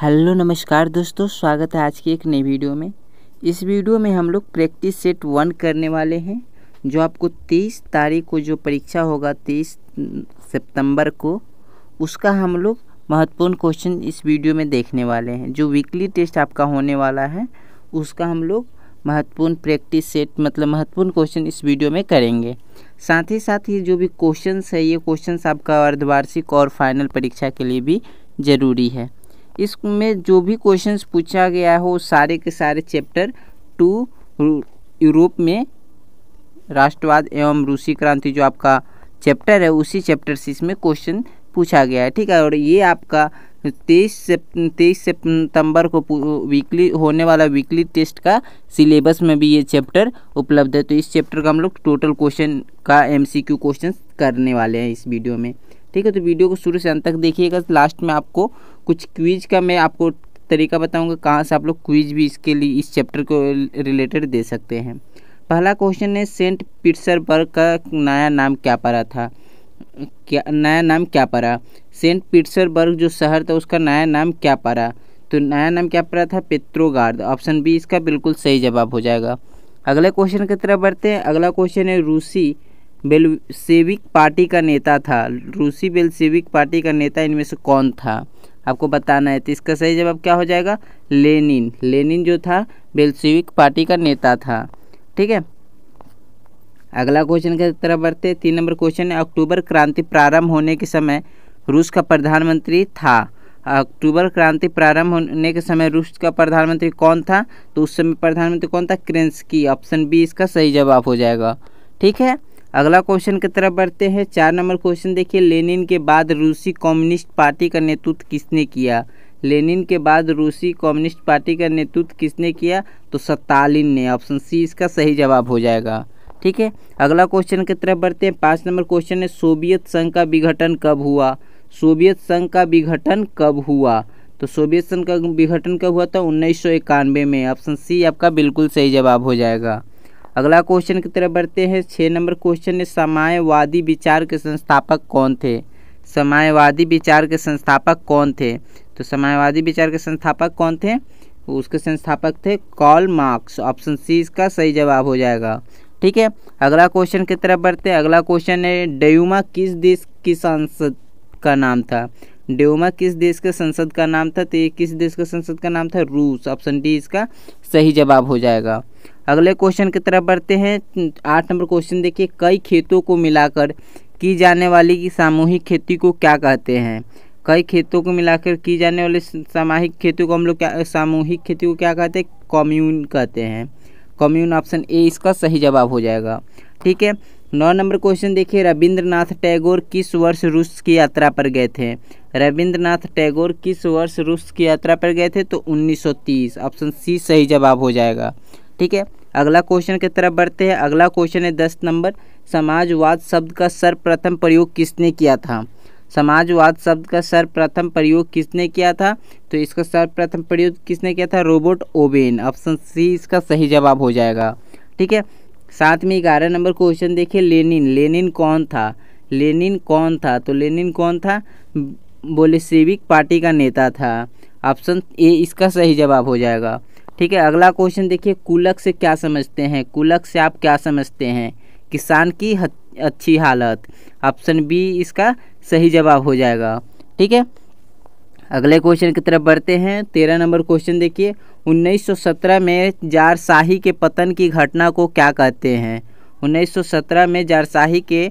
hello नमस्कार दोस्तों स्वागत है आज की एक नई वीडियो में इस वीडियो में हम लोग प्रैक्टिस सेट वन करने वाले हैं जो आपको तीस तारीख को जो परीक्षा होगा तीस सितंबर को उसका हम लोग महत्वपूर्ण क्वेश्चन इस वीडियो में देखने वाले हैं जो वीकली टेस्ट आपका होने वाला है उसका हम लोग महत्वपूर्ण प्रैक्टिस सेट मतलब महत्वपूर्ण क्वेश्चन इस वीडियो में करेंगे साथ ही साथ ये जो भी क्वेश्चन है ये क्वेश्चन आपका अर्धवार्षिक और फाइनल परीक्षा के लिए भी ज़रूरी है इसमें जो भी क्वेश्चंस पूछा गया हो सारे के सारे चैप्टर टू यूरोप में राष्ट्रवाद एवं रूसी क्रांति जो आपका चैप्टर है उसी चैप्टर से इसमें क्वेश्चन पूछा गया है ठीक है और ये आपका तेईस तेईस सितंबर को वीकली होने वाला वीकली टेस्ट का सिलेबस में भी ये चैप्टर उपलब्ध है तो इस चैप्टर का हम लोग टोटल क्वेश्चन का एमसीक्यू क्वेश्चन करने वाले हैं इस वीडियो में ठीक है तो वीडियो को शुरू से अंत तक देखिएगा लास्ट में आपको कुछ क्विज का मैं आपको तरीका बताऊंगा कहाँ से आप लोग क्विज भी इसके लिए इस चैप्टर को रिलेटेड दे सकते हैं पहला क्वेश्चन है सेंट पीटर्सबर्ग का नया नाम क्या पड़ा था क्या नया नाम क्या पड़ा सेंट पीटर्सबर्ग जो शहर था उसका नया नाम क्या पड़ा तो नया नाम क्या पड़ा था पेत्रोगार्ड ऑप्शन बी इसका बिल्कुल सही जवाब हो जाएगा अगले क्वेश्चन की तरफ बढ़ते हैं अगला क्वेश्चन है रूसी बेलसेविक पार्टी का नेता था रूसी बेलसेविक पार्टी का नेता इनमें से कौन था आपको बताना है तो इसका सही जवाब क्या हो जाएगा लेनिन लेनिन जो था बेलसेविक पार्टी का नेता था ठीक है अगला क्वेश्चन की तरफ बढ़ते तीन नंबर क्वेश्चन है अक्टूबर क्रांति प्रारंभ होने के समय रूस का प्रधानमंत्री था अक्टूबर क्रांति प्रारंभ होने के समय रूस का प्रधानमंत्री कौन था तो उस समय प्रधानमंत्री कौन था क्रेंसकी ऑप्शन बी इसका सही जवाब हो जाएगा ठीक है अगला क्वेश्चन की तरफ बढ़ते हैं चार नंबर क्वेश्चन देखिए लेनिन के बाद रूसी कम्युनिस्ट पार्टी का नेतृत्व किसने किया लेनिन के बाद रूसी कम्युनिस्ट पार्टी का नेतृत्व किसने किया तो सत्तालिन ने ऑप्शन सी इसका सही जवाब हो जाएगा ठीक है अगला क्वेश्चन की तरफ बढ़ते हैं पाँच नंबर क्वेश्चन है सोवियत संघ का विघटन कब हुआ सोवियत संघ का विघटन कब हुआ तो सोवियत संघ का विघटन कब हुआ था उन्नीस में ऑप्शन सी आपका बिल्कुल सही जवाब हो जाएगा अगला क्वेश्चन की तरफ बढ़ते हैं छः नंबर क्वेश्चन है समायवादी विचार के संस्थापक कौन थे समायवादी विचार के संस्थापक कौन थे तो समायवादी विचार के संस्थापक कौन थे उसके संस्थापक थे कॉल मार्क्स ऑप्शन सी इसका सही जवाब हो जाएगा ठीक है अगला क्वेश्चन की तरफ बढ़ते हैं अगला क्वेश्चन है डयूमा किस देश की संसद का नाम था ड्यूमा किस देश के संसद का नाम था तो ये किस देश का संसद का नाम था रूस ऑप्शन डी इसका सही जवाब हो जाएगा अगले क्वेश्चन की तरफ बढ़ते हैं आठ नंबर क्वेश्चन देखिए कई खेतों को मिलाकर की जाने वाली की सामूहिक खेती को क्या कहते हैं कई खेतों को मिलाकर की जाने वाली सामूहिक खेती को हम लोग क्या सामूहिक खेती को क्या कहते हैं कम्यून कहते हैं कम्यून ऑप्शन ए इसका सही जवाब हो जाएगा ठीक है नौ नंबर क्वेश्चन देखिए रविंद्रनाथ टैगोर किस वर्ष रूस की यात्रा पर गए थे रविंद्रनाथ टैगोर किस वर्ष रूस की यात्रा पर गए थे तो 1930 ऑप्शन सी सही जवाब हो जाएगा ठीक है अगला क्वेश्चन की तरफ बढ़ते हैं अगला क्वेश्चन है दस नंबर समाजवाद शब्द का सर्वप्रथम प्रयोग किसने किया था समाजवाद शब्द का सर्वप्रथम प्रयोग किसने किया था तो इसका सर्वप्रथम प्रयोग किसने किया था रोबोट ओबेन ऑप्शन सी इसका सही जवाब हो जाएगा ठीक है साथ में ग्यारह नंबर क्वेश्चन देखिए लेनिन लेनिन कौन था लेनिन कौन था तो लेनिन कौन था सिविक पार्टी का नेता था ऑप्शन ए इसका सही जवाब हो जाएगा ठीक है अगला क्वेश्चन देखिए कुलक से क्या समझते हैं कुलक से आप क्या समझते हैं किसान की अच्छी हालत ऑप्शन बी इसका सही जवाब हो जाएगा ठीक है अगले क्वेश्चन की तरफ बढ़ते हैं तेरह नंबर क्वेश्चन देखिए 1917 में जारशाही के पतन की घटना को क्या कहते हैं 1917 में जारशाही के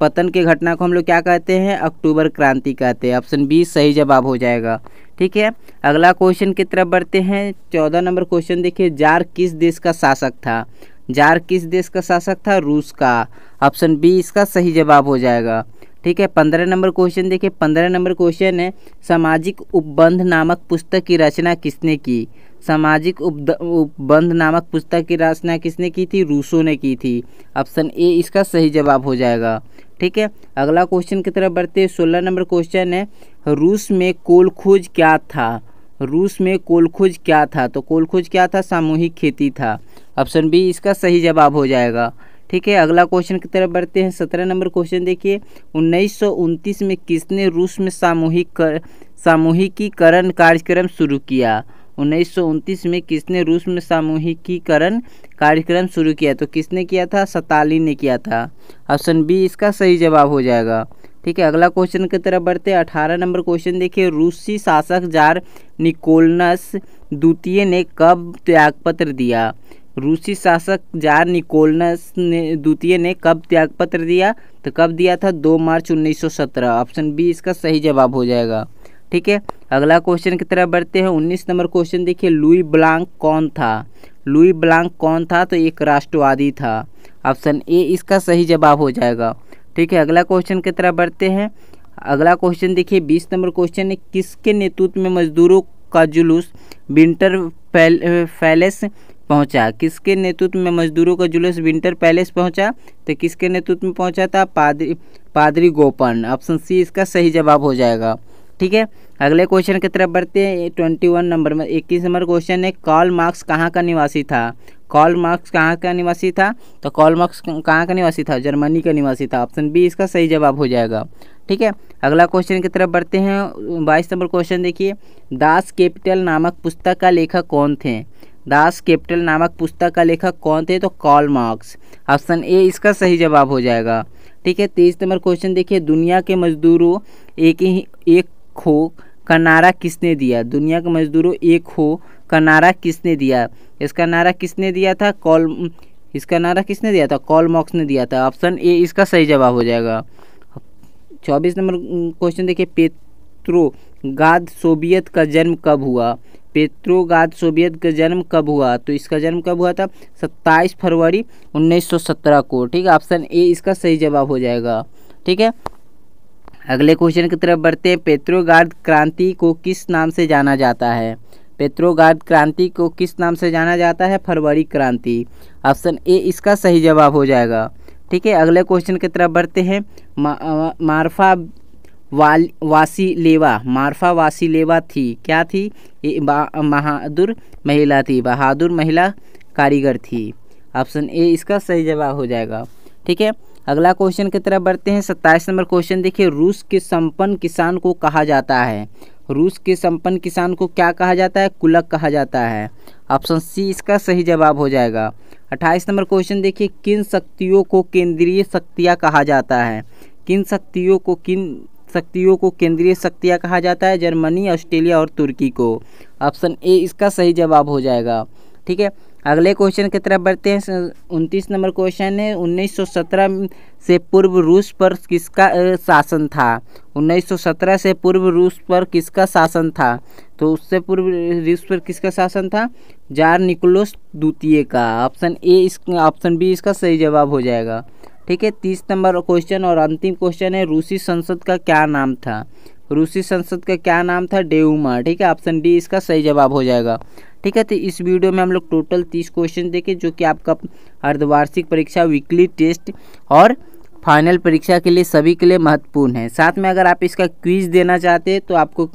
पतन की घटना को हम लोग क्या कहते हैं अक्टूबर क्रांति कहते हैं ऑप्शन बी सही जवाब हो जाएगा ठीक है अगला क्वेश्चन की तरफ बढ़ते हैं चौदह नंबर क्वेश्चन देखिए जार किस देश का शासक था जार किस देश का शासक था रूस का ऑप्शन बी इसका सही जवाब हो जाएगा ठीक है पंद्रह नंबर क्वेश्चन देखिए पंद्रह नंबर क्वेश्चन है सामाजिक उपबंध नामक पुस्तक की रचना किसने की सामाजिक उपबंध नामक पुस्तक की रचना किसने की थी रूसों ने की थी ऑप्शन ए इसका सही जवाब हो जाएगा ठीक है अगला क्वेश्चन की तरफ बढ़ते हैं सोलह नंबर क्वेश्चन है रूस में कोल खोज क्या था रूस में कोल खोज क्या था तो कोल खोज क्या था सामूहिक खेती था ऑप्शन बी इसका सही जवाब हो जाएगा ठीक है अगला क्वेश्चन की तरफ बढ़ते हैं सत्रह नंबर क्वेश्चन देखिए उन्नीस में किसने रूस में सामूहिक कर सामूहिकीकरण कार्यक्रम शुरू किया उन्नीस में किसने रूस में सामूहिकीकरण कार्यक्रम शुरू किया तो किसने किया था सतालिन ने किया था ऑप्शन बी इसका सही जवाब हो जाएगा ठीक है अगला क्वेश्चन की तरफ बढ़ते हैं अठारह नंबर क्वेश्चन देखिए रूसी शासक जार निकोलनस द्वितीय ने कब त्यागपत्र दिया रूसी शासक जार निकोलनस ने द्वितीय ने कब त्यागपत्र दिया तो कब दिया था दो मार्च 1917 ऑप्शन बी इसका सही जवाब हो जाएगा ठीक है अगला क्वेश्चन की तरफ बढ़ते हैं उन्नीस नंबर क्वेश्चन देखिए लुई ब्लांक कौन था लुई ब्लांक कौन था तो एक राष्ट्रवादी था ऑप्शन ए इसका सही जवाब हो जाएगा ठीक है अगला क्वेश्चन की तरफ बढ़ते हैं अगला क्वेश्चन देखिए बीस नंबर क्वेश्चन है किसके नेतृत्व में मजदूरों का जुलूस विंटर पैलेस पहुंचा किसके नेतृत्व में मजदूरों का जुलूस विंटर पैलेस पहुंचा तो किसके नेतृत्व में पहुंचा था पादरी पादरी गोपन ऑप्शन सी इसका सही जवाब हो जाएगा ठीक है अगले क्वेश्चन की तरफ बढ़ते हैं ट्वेंटी वन नंबर में इक्कीस नंबर क्वेश्चन है कॉल मार्क्स कहाँ का निवासी था कॉल मार्क्स कहाँ का निवासी था तो कॉल मार्क्स कहाँ का निवासी था जर्मनी का निवासी था ऑप्शन बी इसका सही जवाब हो जाएगा ठीक है अगला क्वेश्चन की तरफ बढ़ते हैं बाईस नंबर क्वेश्चन देखिए दास कैपिटल नामक पुस्तक का लेखक कौन थे दास कैपिटल नामक पुस्तक का लेखक कौन थे तो कॉल मार्क्स ऑप्शन ए इसका सही जवाब हो जाएगा ठीक है तेईस नंबर क्वेश्चन देखिए दुनिया के मजदूरों एक ही एक हो का नारा किसने दिया दुनिया के मजदूरों एक हो का नारा किसने दिया इसका नारा किसने दिया था कॉल इसका नारा किसने दिया था कॉल मॉक्स ने दिया था ऑप्शन ए इसका सही जवाब हो जाएगा चौबीस नंबर क्वेश्चन देखिए पेत्रो गाद सोवियत का जन्म कब हुआ पेत्रो गाद सोवियत का जन्म कब हुआ तो इसका जन्म कब हुआ था सत्ताईस फरवरी 1917 को ठीक है ऑप्शन ए इसका सही जवाब हो जाएगा ठीक है अगले क्वेश्चन की तरफ बढ़ते हैं पेट्रोगार्ड क्रांति को किस नाम से जाना जाता है पेट्रोगार्ड क्रांति को किस नाम से जाना जाता है फरवरी क्रांति ऑप्शन ए इसका सही जवाब हो जाएगा ठीक है अगले क्वेश्चन की तरफ बढ़ते हैं मा, मार्फा वाल लेवा मार्फा लेवा थी क्या थी बहादुर महिला थी बहादुर महिला कारीगर थी ऑप्शन ए इसका सही जवाब हो जाएगा ठीक है अगला क्वेश्चन की तरफ बढ़ते हैं सत्ताईस नंबर क्वेश्चन देखिए रूस के संपन्न किसान को कहा जाता है रूस के संपन्न किसान को क्या कहा जाता है कुलक कहा जाता है ऑप्शन सी इसका सही जवाब हो जाएगा अट्ठाईस नंबर क्वेश्चन देखिए किन शक्तियों को केंद्रीय शक्तियाँ कहा जाता है किन शक्तियों को किन शक्तियों को केंद्रीय शक्तियाँ कहा जाता है जर्मनी ऑस्ट्रेलिया और तुर्की को ऑप्शन ए इसका सही जवाब हो जाएगा ठीक है अगले क्वेश्चन की तरफ बढ़ते हैं उनतीस नंबर क्वेश्चन है 1917 से पूर्व रूस पर किसका शासन था 1917 से पूर्व रूस पर किसका शासन था तो उससे पूर्व रूस पर किसका शासन था जार निकोलस द्वितीय का ऑप्शन ए इस ऑप्शन बी इसका सही जवाब हो जाएगा ठीक है तीस नंबर क्वेश्चन और अंतिम क्वेश्चन है रूसी संसद का क्या नाम था रूसी संसद का क्या नाम था डेउमा ठीक है ऑप्शन डी इसका सही जवाब हो जाएगा ठीक है तो इस वीडियो में हम लोग टोटल तीस क्वेश्चन देखें जो कि आपका अर्धवार्षिक परीक्षा वीकली टेस्ट और फाइनल परीक्षा के लिए सभी के लिए महत्वपूर्ण है साथ में अगर आप इसका क्विज देना चाहते हैं तो आपको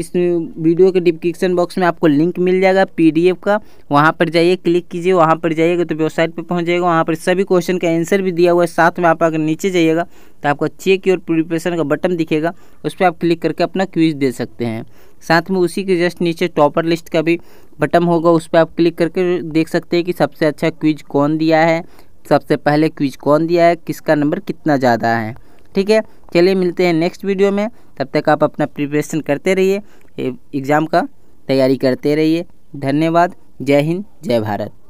इस वीडियो के डिस्क्रिप्शन बॉक्स में आपको लिंक मिल जाएगा पीडीएफ का वहाँ पर जाइए क्लिक कीजिए वहाँ पर जाइएगा तो वेबसाइट पर पहुँच जाएगा वहाँ पर सभी क्वेश्चन का आंसर भी दिया हुआ है साथ में आप अगर नीचे जाइएगा तो आपको चेक योर प्रिपरेशन का बटन दिखेगा उस पर आप क्लिक करके अपना क्विज दे सकते हैं साथ में उसी के जस्ट नीचे टॉपर लिस्ट का भी बटन होगा उस पर आप क्लिक करके देख सकते हैं कि सबसे अच्छा क्विज कौन दिया है सबसे पहले क्विज कौन दिया है किसका नंबर कितना ज़्यादा है ठीक है चलिए मिलते हैं नेक्स्ट वीडियो में तब तक आप अपना प्रिपरेशन करते रहिए एग्ज़ाम का तैयारी करते रहिए धन्यवाद जय हिंद जय भारत